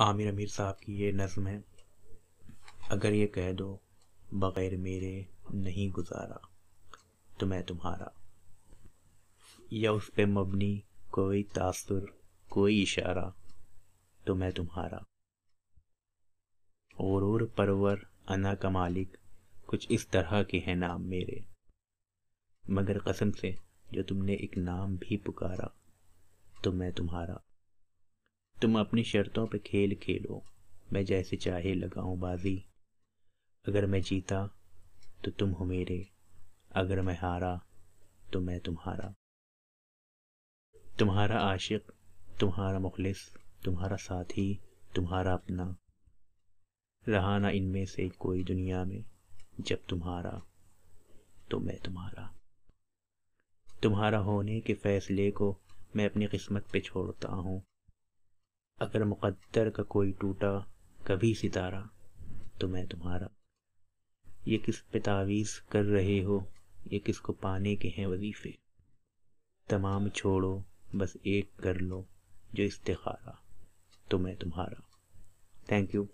आमिर अमीर साहब की ये नज़म है अगर ये कह दो बग़ैर मेरे नहीं गुजारा तो मैं तुम्हारा या उस पर मबनी कोई तासुर कोई इशारा तो मैं तुम्हारा और परवर अना का मालिक कुछ इस तरह के हैं नाम मेरे मगर कसम से जो तुमने एक नाम भी पुकारा तो मैं तुम्हारा तुम अपनी शर्तों पे खेल खेलो मैं जैसे चाहे लगाऊं बाजी अगर मैं जीता तो तुम हो मेरे अगर मैं हारा तो मैं तुम्हारा तुम्हारा आशिक तुम्हारा मुखलिस तुम्हारा साथी तुम्हारा अपना रहा ना इनमें से कोई दुनिया में जब तुम्हारा तो मैं तुम्हारा तुम्हारा होने के फैसले को मैं अपनी किस्मत पे छोड़ता हूँ अगर मुकद्दर का कोई टूटा कभी सितारा तो मैं तुम्हारा ये किस पे तावीज़ कर रहे हो ये किसको पाने के हैं वजीफ़े तमाम छोड़ो बस एक कर लो जो इस्तारा तो मैं तुम्हारा थैंक यू